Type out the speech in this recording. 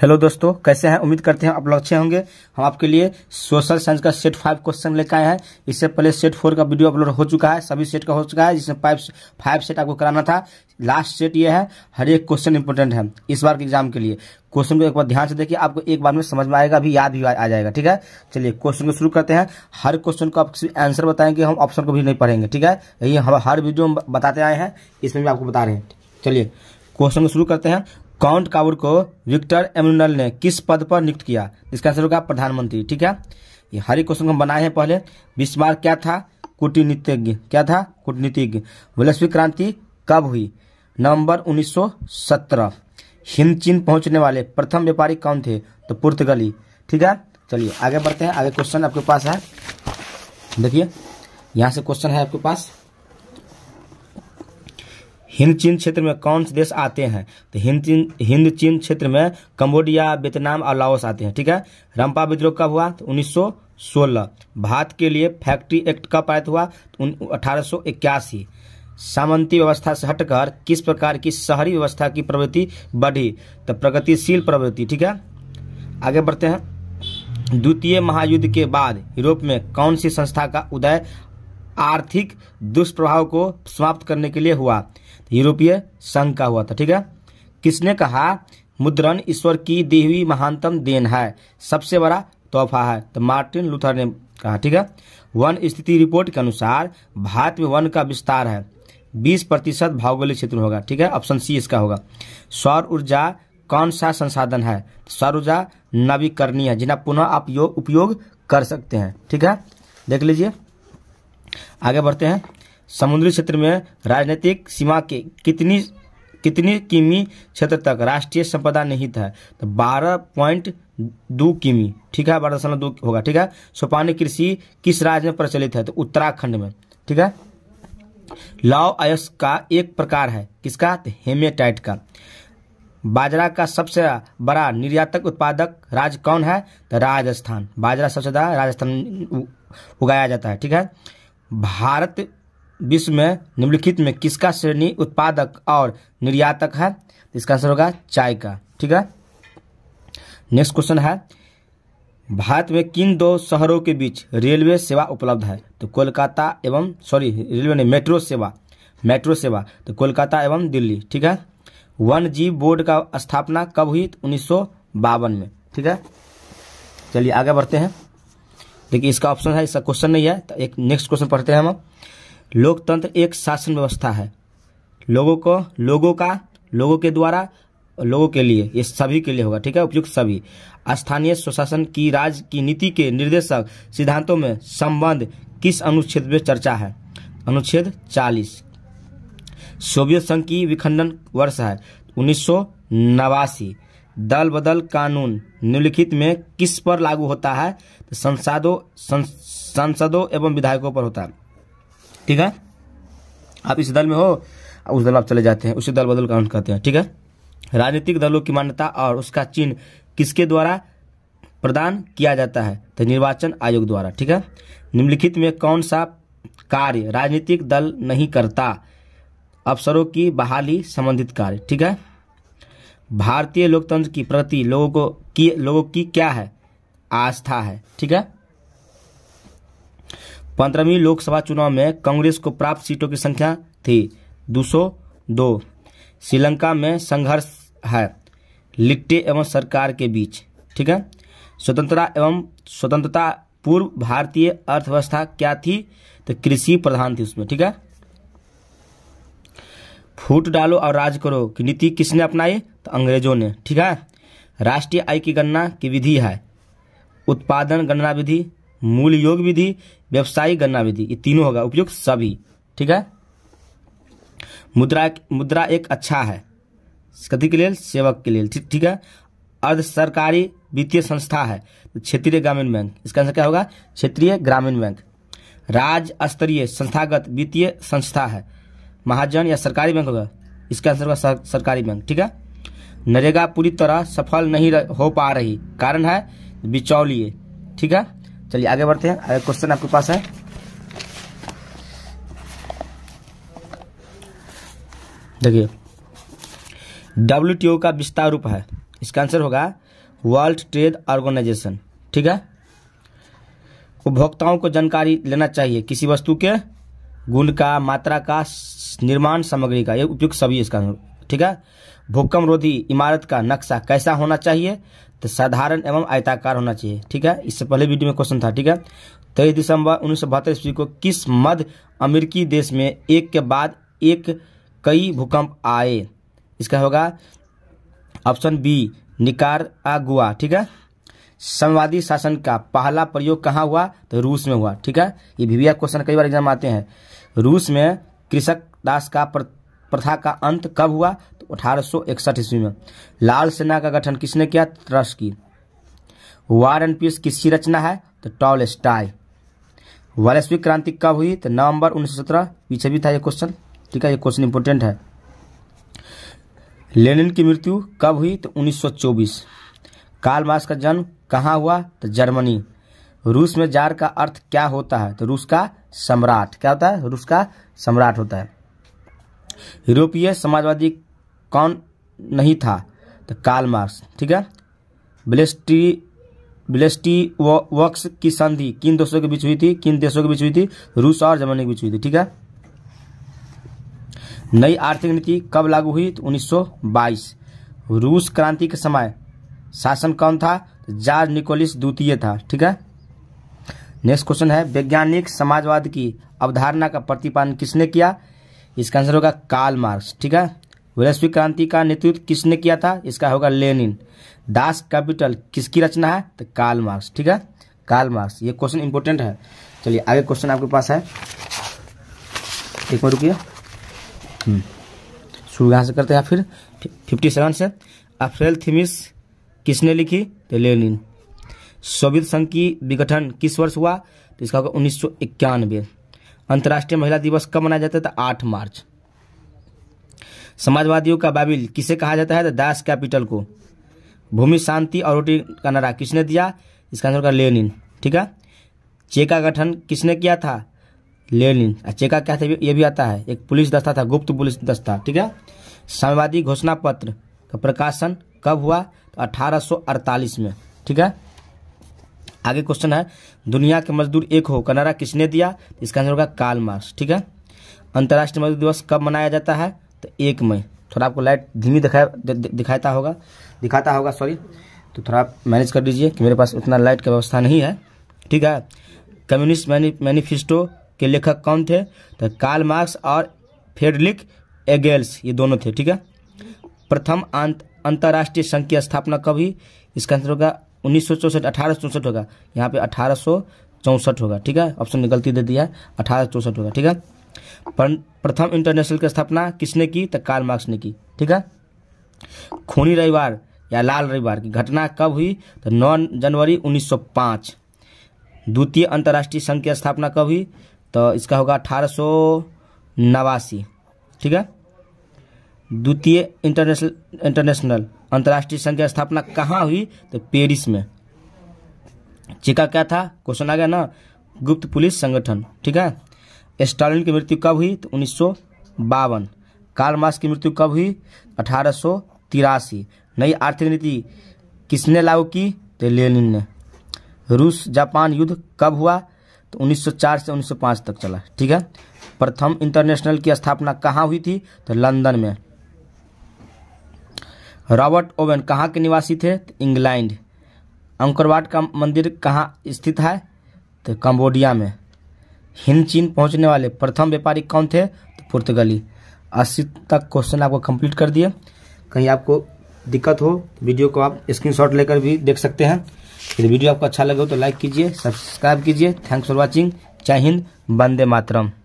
Hello दोस्तों कैसे हैं उम्मीद करते हैं आप लोग अच्छे होंगे हम आपके लिए सोशल साइंस का सेट फाइव क्वेश्चन लेकर आए हैं इससे पहले सेट फोर का वीडियो अपलोड हो चुका है सभी सेट का हो चुका है जिसमें फाइव फाइव सेट आपको कराना था लास्ट सेट ये है हर एक क्वेश्चन इंपॉर्टेंट है इस बार के एग्जाम के लिए क्वेश्चन को एक बार ध्यान से देखिए आपको एक बार में समझ में आएगा भी याद भी आ जाएगा ठीक है चलिए क्वेश्चन को शुरू करते हैं हर क्वेश्चन को आप आंसर बताएंगे हम ऑप्शन को भी नहीं पढ़ेंगे ठीक है यही हम हर वीडियो में बताते आए हैं इसमें भी आपको बता रहे हैं चलिए क्वेश्चन को शुरू करते हैं काउंट काउर को विक्टर एमुनल ने किस पद पर नियुक्त किया इसका आंसर होगा प्रधानमंत्री ठीक है ये हर एक क्वेश्चन हम बनाए हैं पहले बिस्मार क्या था कूटनीतिज्ञ क्या था कूटनीतिज्ञ वैश्विक क्रांति कब हुई नवंबर 1917 हिंद चीन पहुंचने वाले प्रथम व्यापारी कौन थे तो पुर्तगाली ठीक है चलिए आगे बढ़ते हैं आगे क्वेश्चन आपके पास है देखिए यहाँ से क्वेश्चन है आपके पास हिंद चीन क्षेत्र में कौन से देश आते हैं तो हिंद चीन हिंद चीन क्षेत्र में कंबोडिया वियतनाम और लाओस आते हैं ठीक है रंपा विद्रोह कब हुआ तो 1916 भारत के लिए फैक्ट्री एक्ट कब पारित हुआ तो अठारह सामंती व्यवस्था से हटकर किस प्रकार की शहरी व्यवस्था की प्रवृत्ति बढ़ी तो प्रगतिशील प्रवृत्ति ठीक है आगे बढ़ते हैं द्वितीय महायुद्ध के बाद यूरोप में कौन सी संस्था का उदय आर्थिक दुष्प्रभाव को समाप्त करने के लिए हुआ यूरोपीय संघ का हुआ था ठीक है किसने कहा मुद्रण ईश्वर की देवी महानतम देन है सबसे बड़ा तोहफा है तो मार्टिन लूथर ने कहा ठीक है वन स्थिति रिपोर्ट के अनुसार भारत में वन का विस्तार है 20 प्रतिशत भौगोलिक क्षेत्र होगा ठीक है ऑप्शन सी इसका होगा सौर ऊर्जा कौन सा संसाधन है तो सौर ऊर्जा नवीकरणीय है जिन्हें पुनः आप उपयोग कर सकते हैं ठीक है देख लीजिए आगे बढ़ते हैं समुद्री क्षेत्र में राजनीतिक सीमा के कितनी कितनी किमी क्षेत्र तक राष्ट्रीय संपदा निहित है तो बारह पॉइंट दो किमी ठीक है बारह दशमलव दो होगा ठीक है सोपानी कृषि किस राज्य में प्रचलित है तो उत्तराखंड में ठीक है लाव अयस का एक प्रकार है किसका तो हेमेटाइट का बाजरा का सबसे बड़ा निर्यातक उत्पादक राज्य कौन है तो राजस्थान बाजरा सबसे ज्यादा राजस्थान उगाया जाता है ठीक है भारत विश्व में निम्नलिखित में किसका श्रेणी उत्पादक और निर्यातक है इसका आंसर होगा चाय का ठीक है नेक्स्ट क्वेश्चन है भारत में किन दो शहरों के बीच रेलवे सेवा उपलब्ध है तो कोलकाता एवं सॉरी रेलवे ने मेट्रो सेवा मेट्रो सेवा तो कोलकाता एवं दिल्ली ठीक है वन जी बोर्ड का स्थापना कब हुई तो उन्नीस में ठीक है चलिए आगे बढ़ते हैं देखिए इसका ऑप्शन है इसका क्वेश्चन नहीं है तो एक नेक्स्ट क्वेश्चन पढ़ते हैं हम लोकतंत्र एक शासन व्यवस्था है लोगों को लोगों का लोगों के द्वारा लोगों के लिए ये सभी के लिए होगा ठीक है उपयुक्त सभी स्थानीय स्वशासन की राज की नीति के निर्देशक सिद्धांतों में संबंध किस अनुच्छेद में चर्चा है अनुच्छेद 40 सोवियत संघ की विखंडन वर्ष है उन्नीस दल बदल कानून निम्नलिखित में किस पर लागू होता है संसदों संसदों एवं विधायकों पर होता है ठीक है आप इस दल में हो उस दल आप चले जाते हैं उसे दल बदल काउंट करते हैं ठीक है राजनीतिक दलों की मान्यता और उसका चिन्ह किसके द्वारा प्रदान किया जाता है तो निर्वाचन आयोग द्वारा ठीक है निम्नलिखित में कौन सा कार्य राजनीतिक दल नहीं करता अफसरों की बहाली संबंधित कार्य ठीक है भारतीय लोकतंत्र की प्रति लोगों को की लोगों की क्या है आस्था है ठीक है पंद्रहवीं लोकसभा चुनाव में कांग्रेस को प्राप्त सीटों की संख्या थी दो श्रीलंका में संघर्ष है लिट्टे एवं सरकार के बीच ठीक है स्वतंत्रता एवं स्वतंत्रता पूर्व भारतीय अर्थव्यवस्था क्या थी तो कृषि प्रधान थी उसमें ठीक है फूट डालो और राज करो की नीति किसने अपनाई तो अंग्रेजों ने ठीक है राष्ट्रीय आय की गणना की विधि है उत्पादन गणना विधि मूल योग विधि व्यवसायिक गणना विधि ये तीनों होगा उपयुक्त सभी ठीक है मुद्रा मुद्रा एक अच्छा है कथी के लिए सेवक के लिए ठीक है अर्ध सरकारी वित्तीय संस्था है तो क्षेत्रीय ग्रामीण बैंक इसका आंसर क्या होगा क्षेत्रीय ग्रामीण बैंक राज्य स्तरीय संस्थागत वित्तीय संस्था है महाजन या सरकारी बैंक होगा इसका आंसर होगा सरकारी बैंक ठीक है नरेगा पूरी तरह सफल नहीं हो पा रही कारण है बिचौलिए ठीक है चलिए आगे बढ़ते हैं अगर क्वेश्चन आपके पास है देखिए डब्ल्यू का विस्तार रूप है इसका आंसर होगा वर्ल्ड ट्रेड ऑर्गेनाइजेशन ठीक है उपभोक्ताओं को जानकारी लेना चाहिए किसी वस्तु के गुण का मात्रा का निर्माण सामग्री का ये उपयुक्त सभी इसका ठीक है भूकंप रोधी इमारत का नक्शा कैसा होना चाहिए तो साधारण एवं आयताकार होना चाहिए ठीक है इससे पहले वीडियो में क्वेश्चन था ठीक है तेईस दिसंबर उन्नीस ईस्वी को किस मध्य अमेरिकी देश में एक के बाद एक कई भूकंप आए इसका होगा ऑप्शन बी निकार आगुआ ठीक है समवादी शासन का पहला प्रयोग कहाँ हुआ तो रूस में हुआ ठीक है ये भी क्वेश्चन कई बार एग्जाम आते हैं रूस में कृषक दास का प्रथा का अंत कब हुआ अठारह ईस्वी में लाल सेना का गठन किसने किया त्रस की वार एंड पीस किसकी रचना है तो टॉल स्टाई वैश्विक क्रांति कब हुई तो नवंबर उन्नीस सौ सत्रह पीछे भी था ये क्वेश्चन ठीक है ये क्वेश्चन इंपोर्टेंट है लेनिन की मृत्यु कब हुई तो 1924 काल मास का जन्म कहाँ हुआ तो जर्मनी रूस में जार का अर्थ क्या होता है तो रूस का सम्राट क्या होता है रूस का सम्राट होता है यूरोपीय समाजवादी कौन नहीं था तो कार्ल मार्क्स ठीक है ब्लेस्टी ब्लेस्टी वक्स की संधि किन देशों के बीच हुई थी किन देशों के बीच हुई थी रूस और जर्मनी के बीच हुई थी ठीक है नई आर्थिक नीति कब लागू हुई तो 1922 रूस क्रांति के समय शासन कौन था तो जॉर्ज निकोलिस द्वितीय था ठीक है नेक्स्ट क्वेश्चन है वैज्ञानिक समाजवाद की अवधारणा का प्रतिपादन किसने किया इसका आंसर होगा काल मार्क्स ठीक है वैश्विक क्रांति का नेतृत्व किसने किया था इसका होगा लेनिन दास कैपिटल किसकी रचना है तो काल मार्क्स ठीक है काल मार्क्स ये क्वेश्चन इंपॉर्टेंट है चलिए आगे क्वेश्चन आपके पास है एक बार रुकिए हम्म। शुरू यहाँ से करते हैं फिर फिफ्टी सेवन से अफ्रेल थीमिस किसने लिखी तो लेनिन सोवियत संघ की विघटन किस वर्ष हुआ तो इसका होगा उन्नीस सौ इक्यानवे अंतर्राष्ट्रीय महिला दिवस कब मनाया जाता है तो आठ मार्च समाजवादियों का बाबिल किसे कहा जाता है तो दास कैपिटल को भूमि शांति और रोटी का नारा किसने दिया इसका आंसर होगा लेनिन ठीक है चे का गठन किसने किया था लेनिन चेका क्या था ये भी आता है एक पुलिस दस्ता था गुप्त पुलिस दस्ता ठीक है साम्यवादी घोषणा पत्र का प्रकाशन कब हुआ तो 1848 में ठीक है आगे क्वेश्चन है दुनिया के मजदूर एक हो का नारा किसने दिया इसका आंसर होगा काल मार्क्स ठीक है अंतर्राष्ट्रीय मजदूर दिवस कब मनाया जाता है तो एक मई थोड़ा आपको लाइट धीमी दिखा दिखाता होगा दिखाता होगा सॉरी तो थोड़ा आप मैनेज कर दीजिए कि मेरे पास उतना लाइट का व्यवस्था नहीं है ठीक है कम्युनिस्ट मैनिफेस्टो के लेखक कौन थे तो कार्ल मार्क्स और फेडरिक एगेल्स ये दोनों थे ठीक है प्रथम अंतर्राष्ट्रीय संघ की स्थापना कब हुई इसका आंसर होगा उन्नीस सौ चौसठ अठारह चौसठ होगा यहाँ पे अठारह सौ चौसठ होगा ठीक है ऑप्शन ने गलती दे दिया है अठारह चौसठ होगा ठीक है प्रथम इंटरनेशनल की स्थापना किसने की तो कार्ल मार्क्स ने की ठीक है खूनी रविवार या लाल रविवार की घटना कब हुई तो 9 जनवरी 1905 द्वितीय अंतर्राष्ट्रीय संघ की स्थापना कब हुई तो इसका होगा अठारह ठीक है द्वितीय इंटरनेशनल इंटरनेशनल अंतर्राष्ट्रीय संघ की स्थापना कहाँ हुई तो पेरिस में चिका क्या था क्वेश्चन आ गया ना गुप्त पुलिस संगठन ठीक है स्टालिन की मृत्यु कब हुई तो उन्नीस बावन कार्ल मार्क्स की मृत्यु कब हुई अठारह नई आर्थिक नीति किसने लागू की तो लेनिन ने रूस जापान युद्ध कब हुआ तो 1904 से 1905 तक चला ठीक है प्रथम इंटरनेशनल की स्थापना कहाँ हुई थी तो लंदन में रॉबर्ट ओवेन कहाँ के निवासी थे तो इंग्लैंड अंकरवाट का मंदिर कहाँ स्थित है तो कंबोडिया में हिंद चीन पहुंचने वाले प्रथम व्यापारी कौन थे तो पुर्तगाली अस्सी तक क्वेश्चन आपको कंप्लीट कर दिए कहीं आपको दिक्कत हो तो वीडियो को आप स्क्रीनशॉट लेकर भी देख सकते हैं यदि वीडियो आपको अच्छा लगे तो लाइक कीजिए सब्सक्राइब कीजिए थैंक्स फॉर वॉचिंग जय हिंद वंदे मातरम